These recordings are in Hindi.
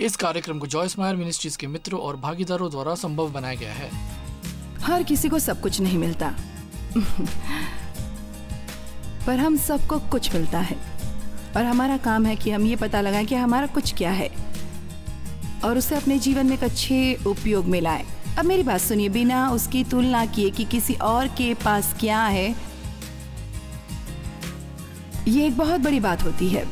इस कार्यक्रम को जॉयस मायर मिनिस्ट्रीज के मित्रों और भागीदारों द्वारा संभव बनाया गया है हर किसी को सब कुछ नहीं मिलता पर हम सबको कुछ मिलता है और हमारा काम है कि हम ये पता लगाएं कि हमारा कुछ क्या है और उसे अपने जीवन में एक अच्छे उपयोग में लाए अब मेरी बात सुनिए बिना उसकी तुलना किए कि किसी और के पास क्या है ये एक बहुत बड़ी बात होती है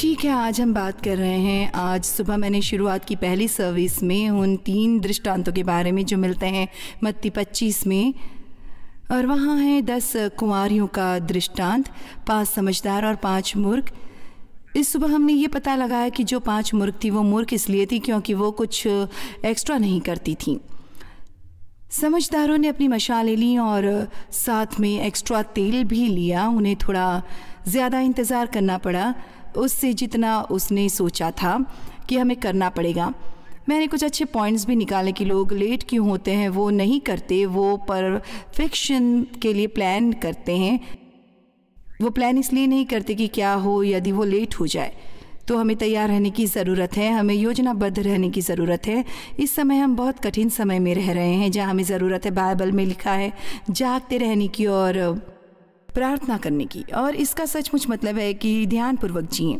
ठीक है आज हम बात कर रहे हैं आज सुबह मैंने शुरुआत की पहली सर्विस में उन तीन दृष्टांतों के बारे में जो मिलते हैं मत्ती पच्चीस में और वहाँ है दस कुमारियों का दृष्टांत पांच समझदार और पांच मूर्ख इस सुबह हमने ये पता लगाया कि जो पांच मूर्ख थी वो मूर्ख इसलिए थी क्योंकि वो कुछ एक्स्ट्रा नहीं करती थी समझदारों ने अपनी मशालें ली और साथ में एक्स्ट्रा तेल भी लिया उन्हें थोड़ा ज़्यादा इंतज़ार करना पड़ा उससे जितना उसने सोचा था कि हमें करना पड़ेगा मैंने कुछ अच्छे पॉइंट्स भी निकाले कि लोग लेट क्यों होते हैं वो नहीं करते वो परफेक्शन के लिए प्लान करते हैं वो प्लान इसलिए नहीं करते कि क्या हो यदि वो लेट हो जाए तो हमें तैयार रहने की ज़रूरत है हमें योजनाबद्ध रहने की ज़रूरत है इस समय हम बहुत कठिन समय में रह रहे हैं जहाँ हमें ज़रूरत है बाइबल में लिखा है जागते रहने की और प्रार्थना करने की और इसका सचमुच मतलब है कि ध्यानपूर्वक जिये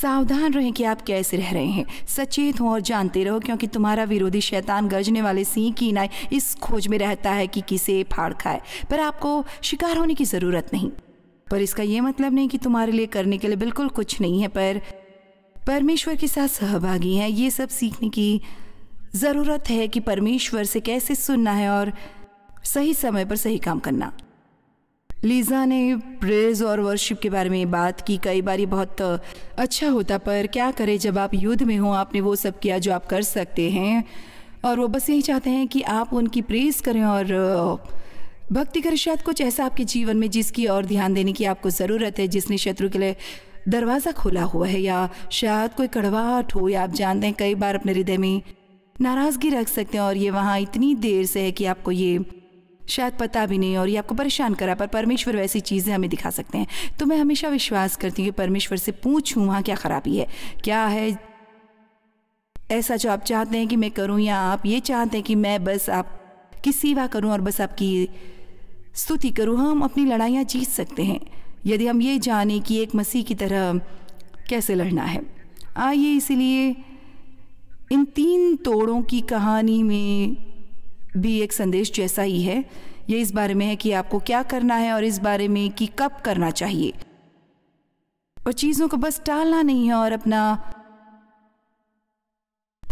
सावधान रहें कि आप कैसे रह रहे हैं सचेत हों और जानते रहो क्योंकि तुम्हारा विरोधी शैतान गरजने वाले सिंह की नाई इस खोज में रहता है कि किसे फाड़ खाए पर आपको शिकार होने की ज़रूरत नहीं पर इसका यह मतलब नहीं कि तुम्हारे लिए करने के लिए बिल्कुल कुछ नहीं है पर परमेश्वर के साथ सहभागी हैं ये सब सीखने की ज़रूरत है कि परमेश्वर से कैसे सुनना है और सही समय पर सही काम करना लीज़ा ने प्रेज और वर्शिप के बारे में बात की कई बार ये बहुत अच्छा होता पर क्या करें जब आप युद्ध में हो आपने वो सब किया जो आप कर सकते हैं और वो बस यही चाहते हैं कि आप उनकी प्रेज करें और भक्ति करें शायद कुछ ऐसा आपके जीवन में जिसकी और ध्यान देने की आपको ज़रूरत है जिसने शत्रु के लिए दरवाज़ा खोला हुआ है या शायद कोई कड़वाहट हो या आप जानते हैं कई बार अपने हृदय में नाराज़गी रख सकते हैं और ये वहाँ इतनी देर से है कि आपको ये शायद पता भी नहीं और ये आपको परेशान करा पर परमेश्वर वैसी चीज़ें हमें दिखा सकते हैं तो मैं हमेशा विश्वास करती हूँ कि परमेश्वर से पूछूँ वहाँ क्या खराबी है क्या है ऐसा जो आप चाहते हैं कि मैं करूँ या आप ये चाहते हैं कि मैं बस आपकी सेवा करूँ और बस आपकी स्तुति करूँ हम अपनी लड़ाइयाँ जीत सकते हैं यदि हम ये जाने कि एक मसीह की तरह कैसे लड़ना है आइए इसलिए इन तीन तोड़ों की कहानी में भी एक संदेश जैसा ही है ये इस बारे में है कि आपको क्या करना है और इस बारे में कि कब करना चाहिए और चीज़ों को बस टालना नहीं है और अपना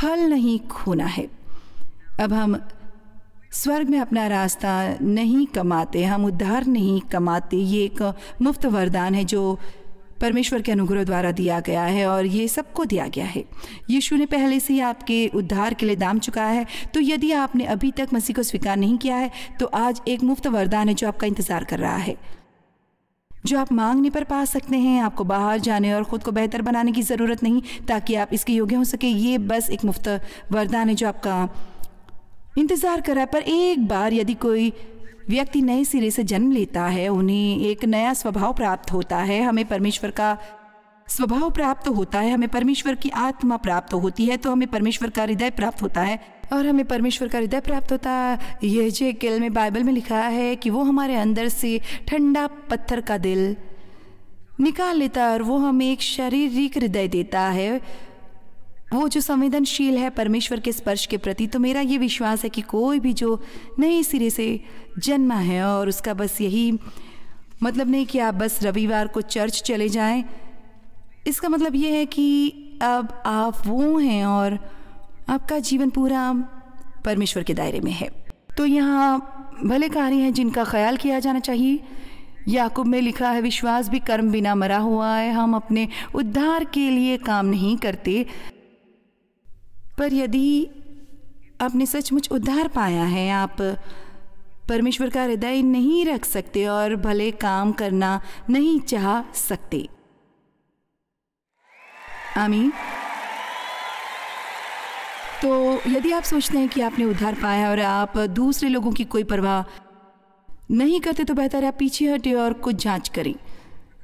फल नहीं खोना है अब हम स्वर्ग में अपना रास्ता नहीं कमाते हम उद्धार नहीं कमाते ये एक मुफ्त वरदान है जो परमेश्वर के अनुग्रह द्वारा दिया गया है और ये सबको दिया गया है यीशु ने पहले से ही आपके उद्धार के लिए दाम चुका है तो यदि आपने अभी तक मसीह को स्वीकार नहीं किया है तो आज एक मुफ्त वरदान है जो आपका इंतज़ार कर रहा है जो आप मांगने पर पा सकते हैं आपको बाहर जाने और ख़ुद को बेहतर बनाने की ज़रूरत नहीं ताकि आप इसके योग्य हो सके ये बस एक मुफ्त वरदान है जो आपका इंतज़ार कर रहा है पर एक बार यदि कोई व्यक्ति नए सिरे से जन्म लेता है उन्हें एक नया स्वभाव प्राप्त होता है हमें परमेश्वर का स्वभाव प्राप्त होता है हमें परमेश्वर की आत्मा प्राप्त होती है तो हमें परमेश्वर का हृदय प्राप्त होता है और हमें परमेश्वर का हृदय प्राप्त होता है यह जे केल में बाइबल में लिखा है कि वो हमारे अंदर से ठंडा पत्थर का दिल निकाल लेता है और वो हमें एक शारीरिक हृदय देता है वो जो संवेदनशील है परमेश्वर के स्पर्श के प्रति तो मेरा ये विश्वास है कि कोई भी जो नए सिरे से जन्मा है और उसका बस यही मतलब नहीं कि आप बस रविवार को चर्च चले जाएं इसका मतलब ये है कि अब आप वो हैं और आपका जीवन पूरा परमेश्वर के दायरे में है तो यहाँ भले कार्य हैं जिनका ख्याल किया जाना चाहिए याकूब में लिखा है विश्वास भी कर्म बिना मरा हुआ है हम अपने उद्धार के लिए काम नहीं करते पर यदि आपने सचमुच उद्धार पाया है आप परमेश्वर का हृदय नहीं रख सकते और भले काम करना नहीं चाह सकते आमीन तो यदि आप सोचते हैं कि आपने उद्धार पाया और आप दूसरे लोगों की कोई परवाह नहीं करते तो बेहतर आप पीछे हटे और कुछ जांच करें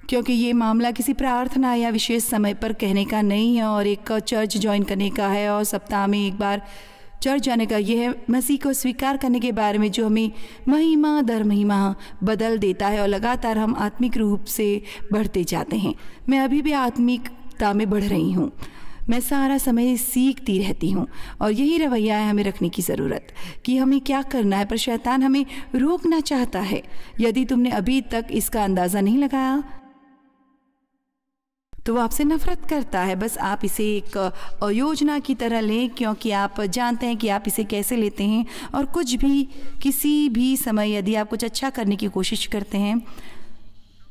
क्योंकि ये मामला किसी प्रार्थना या विशेष समय पर कहने का नहीं है और एक चर्च ज्वाइन करने का है और सप्ताह में एक बार चर्च जाने का यह मसीह को स्वीकार करने के बारे में जो हमें महिमा दर महिमा बदल देता है और लगातार हम आत्मिक रूप से बढ़ते जाते हैं मैं अभी भी आत्मिकता में बढ़ रही हूँ मैं सारा समय सीखती रहती हूँ और यही रवैया है हमें रखने की ज़रूरत कि हमें क्या करना है पर शैतान हमें रोकना चाहता है यदि तुमने अभी तक इसका अंदाज़ा नहीं लगाया तो वो आपसे नफरत करता है बस आप इसे एक योजना की तरह लें क्योंकि आप जानते हैं कि आप इसे कैसे लेते हैं और कुछ भी किसी भी समय यदि आप कुछ अच्छा करने की कोशिश करते हैं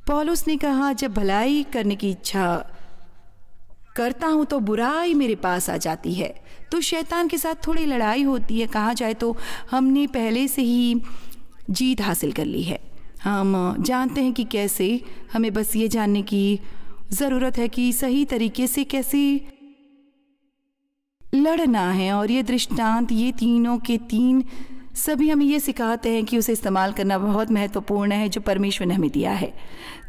पॉलुस ने कहा जब भलाई करने की इच्छा करता हूँ तो बुराई मेरे पास आ जाती है तो शैतान के साथ थोड़ी लड़ाई होती है कहा जाए तो हमने पहले से ही जीत हासिल कर ली है हम जानते हैं कि कैसे हमें बस ये जानने की ज़रूरत है कि सही तरीके से कैसे लड़ना है और ये दृष्टांत ये तीनों के तीन सभी हमें ये सिखाते हैं कि उसे इस्तेमाल करना बहुत महत्वपूर्ण है जो परमेश्वर ने हमें दिया है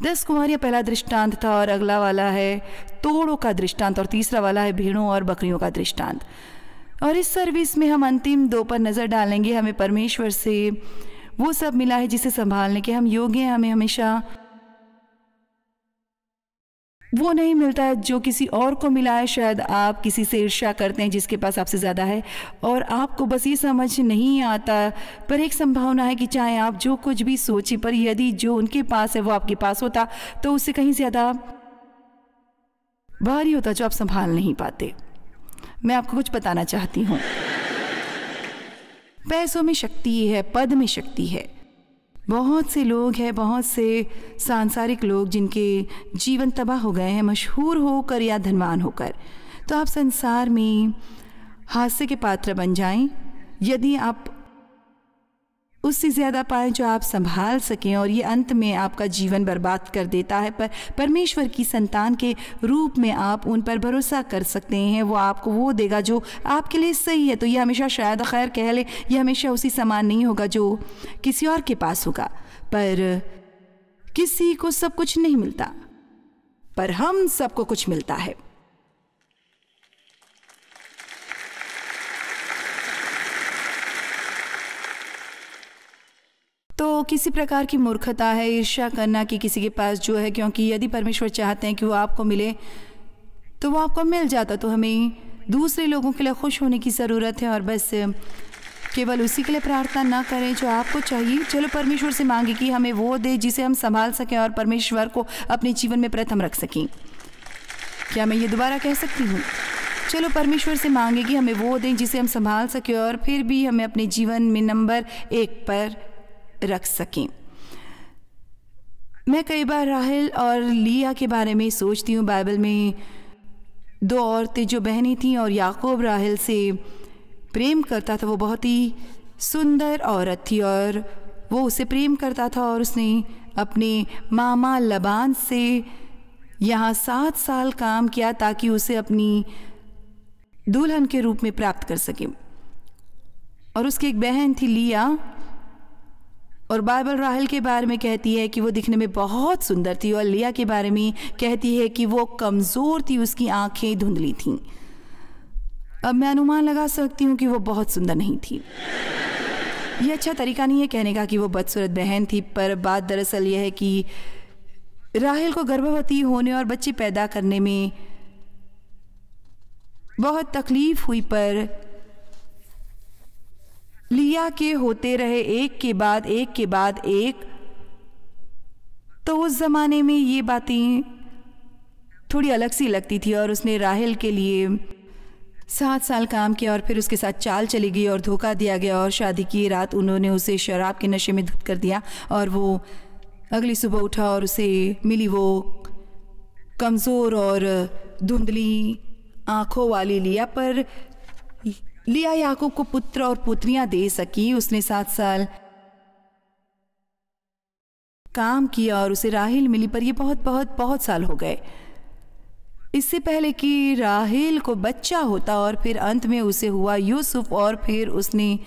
दस यह पहला दृष्टांत था और अगला वाला है तोड़ों का दृष्टांत और तीसरा वाला है भेड़ों और बकरियों का दृष्टांत और इस सर्विस में हम अंतिम दो पर नज़र डालेंगे हमें परमेश्वर से वो सब मिला है जिसे संभालने के हम योग्य हैं हमें हमेशा वो नहीं मिलता है जो किसी और को मिला है शायद आप किसी से ईर्ष्या करते हैं जिसके पास आपसे ज़्यादा है और आपको बस ये समझ नहीं आता पर एक संभावना है कि चाहे आप जो कुछ भी सोचें पर यदि जो उनके पास है वो आपके पास होता तो उससे कहीं ज़्यादा भारी होता जो आप संभाल नहीं पाते मैं आपको कुछ बताना चाहती हूँ पैसों में शक्ति है पद में शक्ति है बहुत से लोग हैं बहुत से सांसारिक लोग जिनके जीवन तबाह हो गए हैं मशहूर होकर या धनवान होकर तो आप संसार में हास्य के पात्र बन जाएं यदि आप उससे ज़्यादा पाएं जो आप संभाल सकें और ये अंत में आपका जीवन बर्बाद कर देता है पर परमेश्वर की संतान के रूप में आप उन पर भरोसा कर सकते हैं वो आपको वो देगा जो आपके लिए सही है तो ये हमेशा शायद खैर कह ले यह हमेशा उसी समान नहीं होगा जो किसी और के पास होगा पर किसी को सब कुछ नहीं मिलता पर हम सबको कुछ मिलता है तो किसी प्रकार की मूर्खता है ईर्ष्या करना कि किसी के पास जो है क्योंकि यदि परमेश्वर चाहते हैं कि वो आपको मिले तो वो आपको मिल जाता तो हमें दूसरे लोगों के लिए खुश होने की ज़रूरत है और बस केवल उसी के लिए प्रार्थना ना करें जो आपको चाहिए चलो परमेश्वर से मांगे कि हमें वो दे जिसे हम संभाल सकें और परमेश्वर को अपने जीवन में प्रथम रख सकें क्या मैं ये दोबारा कह सकती हूँ चलो परमेश्वर से मांगे कि हमें वो दें जिसे हम संभाल सकें और फिर भी हमें अपने जीवन में नंबर एक पर रख सकें मैं कई बार राहल और लिया के बारे में सोचती हूँ बाइबल में दो औरतें जो बहनें थीं और याकूब राहल से प्रेम करता था वो बहुत ही सुंदर औरत थी और वो उसे प्रेम करता था और उसने अपने मामा लबान से यहाँ सात साल काम किया ताकि उसे अपनी दुल्हन के रूप में प्राप्त कर सके और उसकी एक बहन थी लिया और बाइबल राहल के बारे में कहती है कि वो दिखने में बहुत सुंदर थी और लिया के बारे में कहती है कि वो कमज़ोर थी उसकी आंखें धुंधली थीं अब मैं अनुमान लगा सकती हूँ कि वो बहुत सुंदर नहीं थी ये अच्छा तरीका नहीं है कहने का कि वो बदसूरत बहन थी पर बात दरअसल यह है कि राहल को गर्भवती होने और बच्चे पैदा करने में बहुत तकलीफ़ हुई पर लिया के होते रहे एक के बाद एक के बाद एक तो उस ज़माने में ये बातें थोड़ी अलग सी लगती थी और उसने राहल के लिए सात साल काम किया और फिर उसके साथ चाल चली गई और धोखा दिया गया और शादी की रात उन्होंने उसे शराब के नशे में धुत कर दिया और वो अगली सुबह उठा और उसे मिली वो कमज़ोर और धुंधली आँखों वाली लिया पर लिया याकूब को पुत्र और पुत्रियां दे सकी उसने सात साल काम किया और उसे राहिल मिली पर यह बहुत बहुत बहुत साल हो गए इससे पहले कि राहिल को बच्चा होता और फिर अंत में उसे हुआ यूसुफ और फिर उसने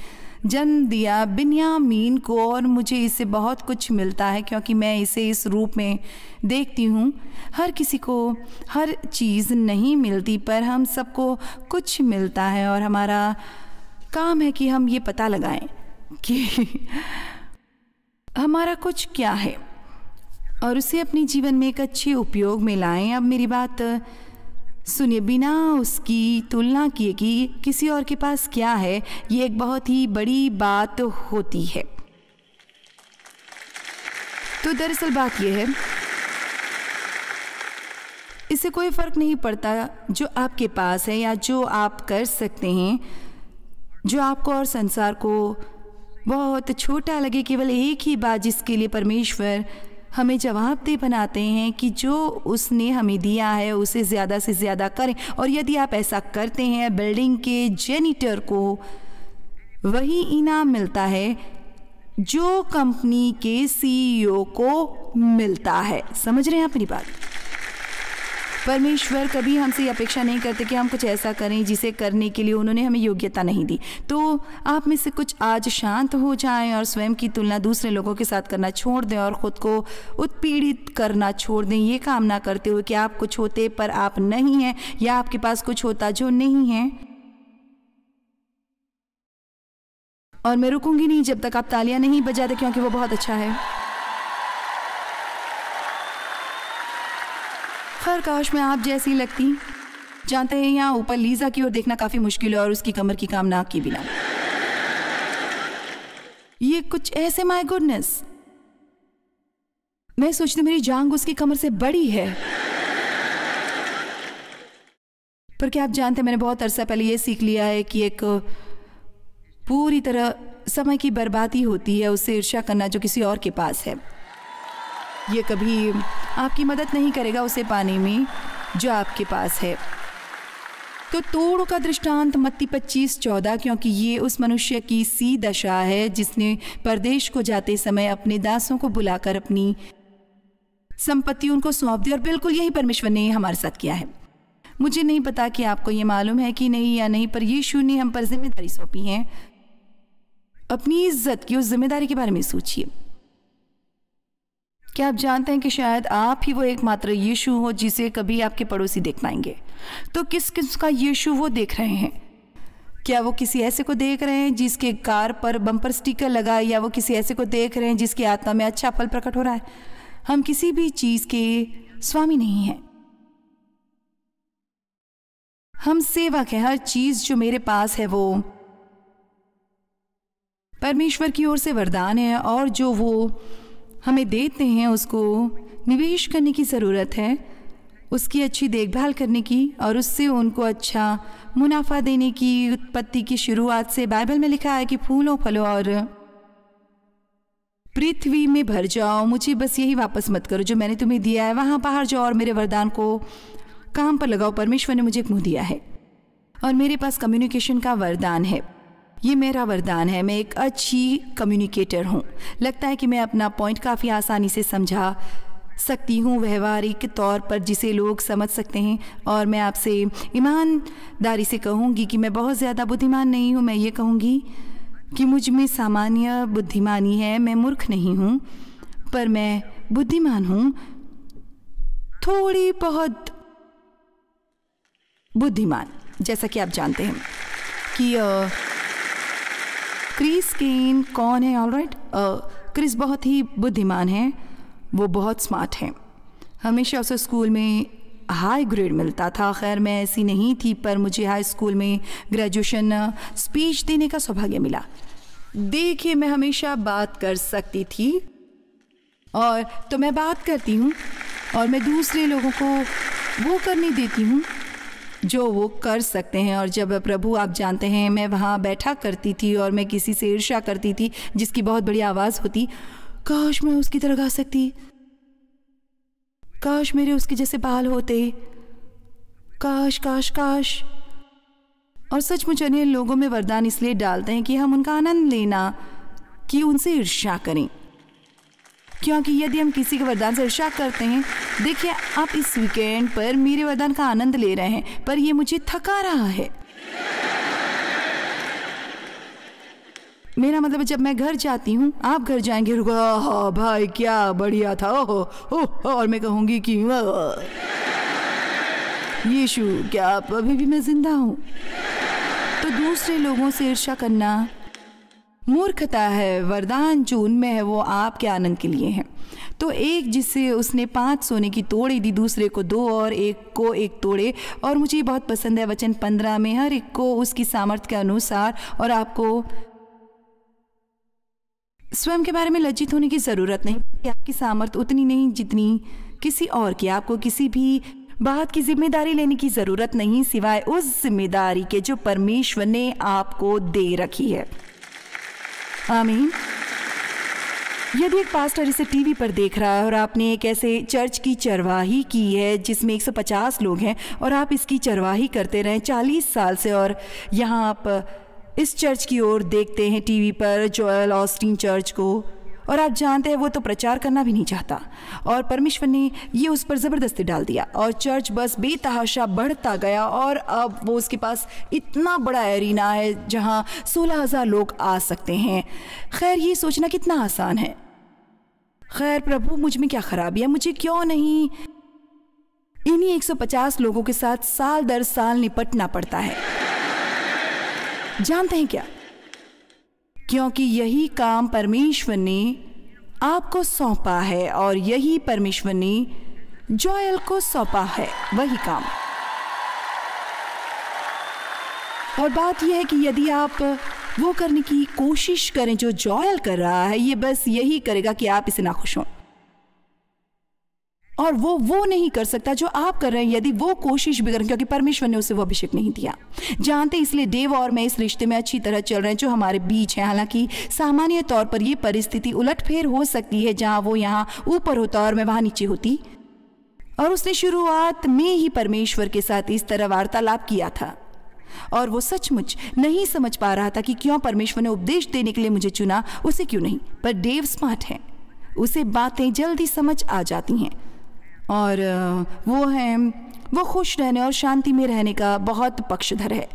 जन्म दिया बिन्यामीन को और मुझे इससे बहुत कुछ मिलता है क्योंकि मैं इसे इस रूप में देखती हूँ हर किसी को हर चीज़ नहीं मिलती पर हम सबको कुछ मिलता है और हमारा काम है कि हम ये पता लगाएं कि हमारा कुछ क्या है और उसे अपने जीवन में एक अच्छे उपयोग में लाएं अब मेरी बात सुनिए बिना उसकी तुलना किए कि किसी और के पास क्या है ये एक बहुत ही बड़ी बात होती है तो दरअसल बात यह है इससे कोई फ़र्क नहीं पड़ता जो आपके पास है या जो आप कर सकते हैं जो आपको और संसार को बहुत छोटा लगे केवल एक ही बात जिसके लिए परमेश्वर हमें जवाब दे बनाते हैं कि जो उसने हमें दिया है उसे ज़्यादा से ज़्यादा करें और यदि आप ऐसा करते हैं बिल्डिंग के जेनिटर को वही इनाम मिलता है जो कंपनी के सीईओ को मिलता है समझ रहे हैं अपनी बात परमेश्वर कभी हमसे ये अपेक्षा नहीं करते कि हम कुछ ऐसा करें जिसे करने के लिए उन्होंने हमें योग्यता नहीं दी तो आप में से कुछ आज शांत हो जाएं और स्वयं की तुलना दूसरे लोगों के साथ करना छोड़ दें और ख़ुद को उत्पीड़ित करना छोड़ दें ये कामना करते हुए कि आप कुछ होते पर आप नहीं हैं या आपके पास कुछ होता जो नहीं है और मैं रुकूंगी नहीं जब तक आप तालियां नहीं बजाते क्योंकि वो बहुत अच्छा है खैर काश मैं आप जैसी लगती जानते हैं यहाँ ऊपर लीजा की ओर देखना काफ़ी मुश्किल है और उसकी कमर की काम नाक की बिना ये कुछ ऐसे माय गुडनेस मैं सोचती मेरी जांग उसकी कमर से बड़ी है पर क्या आप जानते मैंने बहुत अरसा पहले ये सीख लिया है कि एक पूरी तरह समय की बर्बादी होती है उससे ईर्षा करना जो किसी और के पास है ये कभी आपकी मदद नहीं करेगा उसे पाने में जो आपके पास है तो तोड़ का दृष्टांत मत्ती पच्चीस चौदह क्योंकि ये उस मनुष्य की सी दशा है जिसने परदेश को जाते समय अपने दासों को बुलाकर अपनी संपत्ति उनको सौंप दी और बिल्कुल यही परमेश्वर ने हमारे साथ किया है मुझे नहीं पता कि आपको ये मालूम है कि नहीं या नहीं पर यीशु ने हम पर जिम्मेदारी सौंपी है अपनी इज्जत की उस जिम्मेदारी के बारे में सोचिए क्या आप जानते हैं कि शायद आप ही वो एकमात्र यीशु हो जिसे कभी आपके पड़ोसी देख पाएंगे तो किस किस का यीशु वो देख रहे हैं क्या वो किसी ऐसे को देख रहे हैं जिसके कार पर बम्पर स्टिकर लगा या वो किसी ऐसे को देख रहे हैं जिसकी आत्मा में अच्छा फल प्रकट हो रहा है हम किसी भी चीज़ के स्वामी नहीं हैं हम सेवक हैं हर चीज़ जो मेरे पास है वो परमेश्वर की ओर से वरदान है और जो वो हमें देते हैं उसको निवेश करने की ज़रूरत है उसकी अच्छी देखभाल करने की और उससे उनको अच्छा मुनाफा देने की उत्पत्ति की शुरुआत से बाइबल में लिखा है कि फूलों फलों और पृथ्वी में भर जाओ मुझे बस यही वापस मत करो जो मैंने तुम्हें दिया है वहाँ बाहर जाओ और मेरे वरदान को काम पर लगाओ परमेश्वर ने मुझे एक मुँह दिया है और मेरे पास कम्युनिकेशन का वरदान है ये मेरा वरदान है मैं एक अच्छी कम्युनिकेटर हूँ लगता है कि मैं अपना पॉइंट काफ़ी आसानी से समझा सकती हूँ व्यवहारिक तौर पर जिसे लोग समझ सकते हैं और मैं आपसे ईमानदारी से कहूँगी कि मैं बहुत ज़्यादा बुद्धिमान नहीं हूँ मैं ये कहूँगी कि मुझ में सामान्य बुद्धिमानी है मैं मूर्ख नहीं हूँ पर मैं बुद्धिमान हूँ थोड़ी बहुत बुद्धिमान जैसा कि आप जानते हैं कि आ, क्रिस केन कौन है ऑल राइट क्रिस बहुत ही बुद्धिमान है वो बहुत स्मार्ट है हमेशा उसे स्कूल में हाई ग्रेड मिलता था खैर मैं ऐसी नहीं थी पर मुझे हाई स्कूल में ग्रेजुएशन स्पीच uh, देने का सौभाग्य मिला देखिए मैं हमेशा बात कर सकती थी और तो मैं बात करती हूँ और मैं दूसरे लोगों को वो करने देती हूँ जो वो कर सकते हैं और जब प्रभु आप जानते हैं मैं वहाँ बैठा करती थी और मैं किसी से ईर्षा करती थी जिसकी बहुत बड़ी आवाज़ होती काश मैं उसकी तरह गा सकती काश मेरे उसके जैसे बाल होते काश काश काश और मुझे अनेक लोगों में वरदान इसलिए डालते हैं कि हम उनका आनंद लेना कि उनसे ईर्ष्या करें क्योंकि यदि हम किसी के वरदान से ईर्षा करते हैं देखिए आप इस वीकेंड पर मेरे वरदान का आनंद ले रहे हैं पर यह मुझे थका रहा है मेरा मतलब जब मैं घर जाती हूँ आप घर जाएंगे रुको भाई क्या बढ़िया था ओहो और मैं कहूंगी कि यीशु क्या आप अभी भी मैं जिंदा हूँ तो दूसरे लोगों से ईर्षा करना मूर्खता है वरदान जो उनमें है वो आपके आनंद के लिए है तो एक जिससे उसने पांच सोने की तोड़ी दी दूसरे को दो और एक को एक तोड़े और मुझे बहुत पसंद है वचन पंद्रह में हर एक को उसकी सामर्थ्य के अनुसार और आपको स्वयं के बारे में लज्जित होने की ज़रूरत नहीं कि आपकी सामर्थ्य उतनी नहीं जितनी किसी और की आपको किसी भी बात की जिम्मेदारी लेने की ज़रूरत नहीं सिवाय उस जिम्मेदारी के जो परमेश्वर ने आपको दे रखी है आमीन यदि एक पास्टर इसे टीवी पर देख रहा है और आपने एक ऐसे चर्च की चरवाही की है जिसमें 150 लोग हैं और आप इसकी चरवाही करते रहें 40 साल से और यहाँ आप इस चर्च की ओर देखते हैं टीवी पर जोएल ऑस्टिन चर्च को और आप जानते हैं वो तो प्रचार करना भी नहीं चाहता और परमेश्वर ने ये उस पर ज़बरदस्ती डाल दिया और चर्च बस बेतहाशा बढ़ता गया और अब वो उसके पास इतना बड़ा एरिना है जहाँ सोलह हज़ार लोग आ सकते हैं खैर ये सोचना कितना आसान है खैर प्रभु मुझ में क्या खराबी है मुझे क्यों नहीं इन्हीं 150 लोगों के साथ साल दर साल निपटना पड़ता है जानते हैं क्या क्योंकि यही काम परमेश्वर ने आपको सौंपा है और यही परमेश्वर ने जॉयल को सौंपा है वही काम और बात यह है कि यदि आप वो करने की कोशिश करें जो जॉयल कर रहा है ये बस यही करेगा कि आप इसे ना खुश हों और वो वो नहीं कर सकता जो आप कर रहे हैं यदि वो कोशिश भी करें क्योंकि परमेश्वर ने उसे वो अभिषेक नहीं दिया जानते इसलिए देव और मैं इस रिश्ते में अच्छी तरह चल रहे हैं जो हमारे बीच है हालांकि सामान्य तौर पर यह परिस्थिति उलट फेर हो सकती है जहां वो यहाँ ऊपर होता और मैं वहां नीचे होती और उसने शुरुआत में ही परमेश्वर के साथ इस तरह वार्तालाप किया था और वो सचमुच नहीं समझ पा रहा था कि क्यों परमेश्वर ने उपदेश देने के लिए मुझे चुना उसे क्यों नहीं पर देव स्मार्ट है उसे बातें जल्दी समझ आ जाती हैं और वो हैं वो खुश रहने और शांति में रहने का बहुत पक्षधर है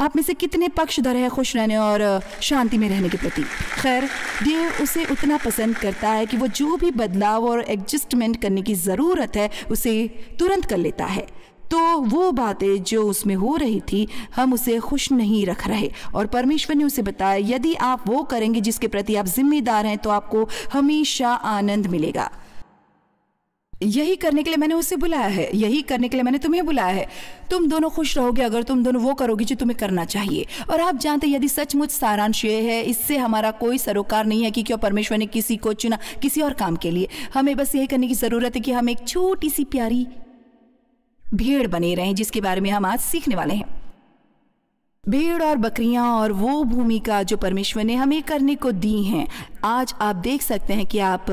आप में से कितने पक्षधर है खुश रहने और शांति में रहने के प्रति खैर ये उसे उतना पसंद करता है कि वो जो भी बदलाव और एडजस्टमेंट करने की ज़रूरत है उसे तुरंत कर लेता है तो वो बातें जो उसमें हो रही थी हम उसे खुश नहीं रख रहे और परमेश्वर ने उसे बताया यदि आप वो करेंगे जिसके प्रति आप जिम्मेदार हैं तो आपको हमेशा आनंद मिलेगा यही करने के लिए मैंने उसे बुलाया है यही करने के लिए मैंने तुम्हें बुलाया है तुम दोनों खुश रहोगे अगर तुम दोनों वो करोगे जो तुम्हें करना चाहिए और आप जानते यदि सचमुच सारांश ये है इससे हमारा कोई सरोकार नहीं है कि क्यों परमेश्वर ने किसी को चुना किसी और काम के लिए हमें बस यही करने की ज़रूरत है कि हम एक छोटी सी प्यारी भीड़ बने रहें जिसके बारे में हम आज सीखने वाले हैं भेड़ और बकरियां और वो भूमिका जो परमेश्वर ने हमें करने को दी हैं आज आप देख सकते हैं कि आप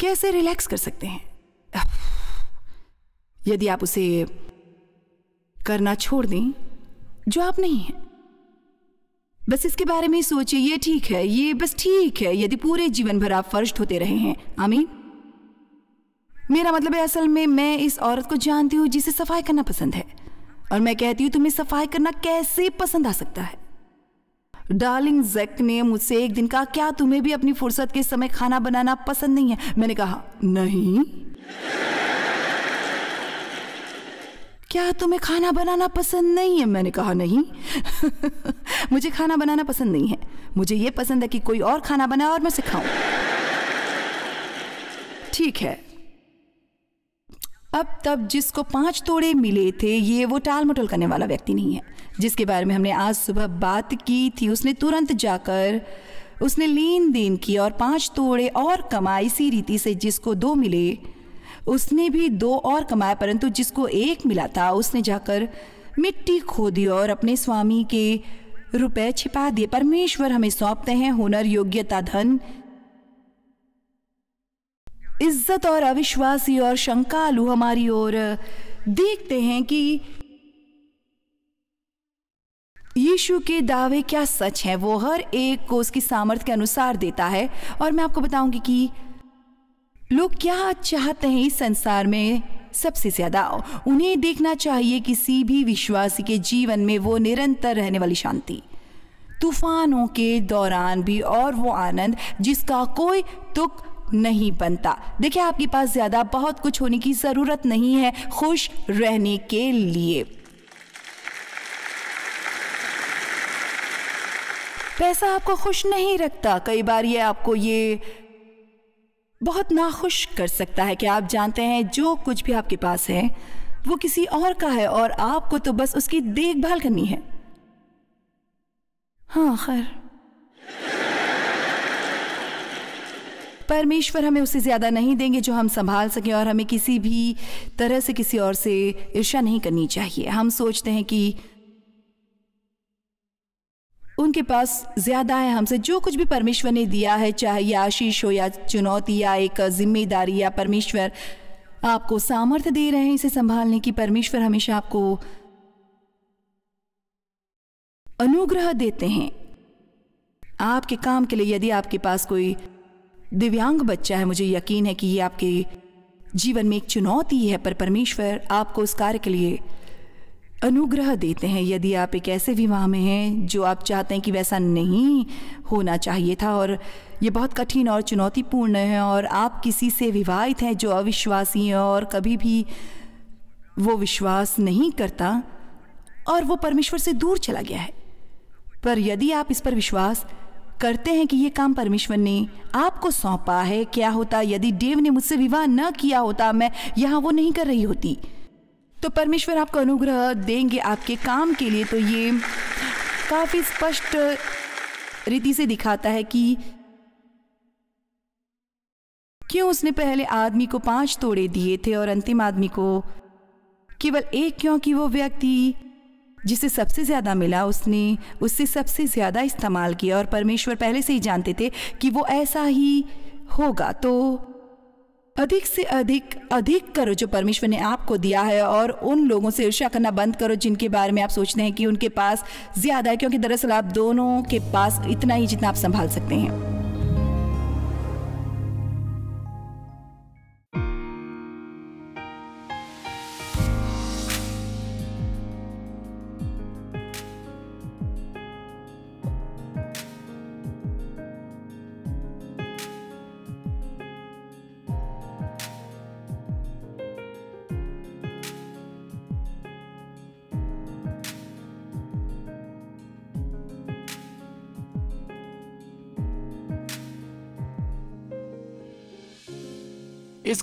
कैसे रिलैक्स कर सकते हैं यदि आप उसे करना छोड़ दें जो आप नहीं हैं बस इसके बारे में सोचिए ये ठीक है ये बस ठीक है यदि पूरे जीवन भर आप फर्श होते रहे हैं आमीन मेरा मतलब है असल में मैं इस औरत को जानती हूं जिसे सफाई करना पसंद है और मैं कहती हूं तुम्हें सफाई करना कैसे पसंद आ सकता है डार्लिंग जैक ने मुझसे एक दिन कहा क्या तुम्हें भी अपनी फुर्सत के समय खाना बनाना पसंद नहीं है मैंने कहा नहीं क्या तुम्हें खाना बनाना पसंद नहीं है मैंने कहा नहीं मुझे खाना बनाना पसंद नहीं है मुझे ये पसंद है कि कोई और खाना बनाए और मैं सिखाऊं ठीक है अब तब जिसको पांच तोड़े मिले थे ये वो टाल मटोल करने वाला व्यक्ति नहीं है जिसके बारे में हमने आज सुबह बात की थी उसने तुरंत जाकर उसने लेन देन की और पांच तोड़े और कमाए इसी रीति से जिसको दो मिले उसने भी दो और कमाए परंतु जिसको एक मिला था उसने जाकर मिट्टी खोदी और अपने स्वामी के रुपए छिपा दिए परमेश्वर हमें सौंपते हैं हुनर योग्यता धन इज्जत और अविश्वासी और शंकालु हमारी ओर देखते हैं कि यीशु के दावे क्या सच हैं वो हर एक को उसकी सामर्थ्य के अनुसार देता है और मैं आपको बताऊंगी कि लोग क्या चाहते हैं इस संसार में सबसे ज्यादा उन्हें देखना चाहिए किसी भी विश्वासी के जीवन में वो निरंतर रहने वाली शांति तूफानों के दौरान भी और वो आनंद जिसका कोई तुक नहीं बनता देखिए आपके पास ज़्यादा बहुत कुछ होने की ज़रूरत नहीं है खुश रहने के लिए पैसा आपको खुश नहीं रखता कई बार ये आपको ये बहुत नाखुश कर सकता है कि आप जानते हैं जो कुछ भी आपके पास है वो किसी और का है और आपको तो बस उसकी देखभाल करनी है हाँ खैर परमेश्वर हमें उससे ज़्यादा नहीं देंगे जो हम संभाल सकें और हमें किसी भी तरह से किसी और से ईर्षा नहीं करनी चाहिए हम सोचते हैं कि उनके पास ज़्यादा है हमसे जो कुछ भी परमेश्वर ने दिया है चाहे या आशीष हो या चुनौती या एक जिम्मेदारी या परमेश्वर आपको सामर्थ्य दे रहे हैं इसे संभालने की परमेश्वर हमेशा आपको अनुग्रह देते हैं आपके काम के लिए यदि आपके पास कोई दिव्यांग बच्चा है मुझे यकीन है कि ये आपके जीवन में एक चुनौती है पर परमेश्वर आपको उस कार्य के लिए अनुग्रह देते हैं यदि आप एक ऐसे विवाह में हैं जो आप चाहते हैं कि वैसा नहीं होना चाहिए था और ये बहुत कठिन और चुनौतीपूर्ण है और आप किसी से विवाहित हैं जो अविश्वासी हैं और कभी भी वो विश्वास नहीं करता और वो परमेश्वर से दूर चला गया है पर यदि आप इस पर विश्वास करते हैं कि ये काम परमेश्वर ने आपको सौंपा है क्या होता यदि देव ने मुझसे विवाह न किया होता मैं यहाँ वो नहीं कर रही होती तो परमेश्वर आपको अनुग्रह देंगे आपके काम के लिए तो ये काफ़ी स्पष्ट रीति से दिखाता है कि क्यों उसने पहले आदमी को पांच तोड़े दिए थे और अंतिम आदमी को केवल एक क्योंकि वो व्यक्ति जिसे सबसे ज़्यादा मिला उसने उससे सबसे ज़्यादा इस्तेमाल किया और परमेश्वर पहले से ही जानते थे कि वो ऐसा ही होगा तो अधिक से अधिक अधिक करो जो परमेश्वर ने आपको दिया है और उन लोगों से ईर्षा करना बंद करो जिनके बारे में आप सोचते हैं कि उनके पास ज़्यादा है क्योंकि दरअसल आप दोनों के पास इतना ही जितना आप संभाल सकते हैं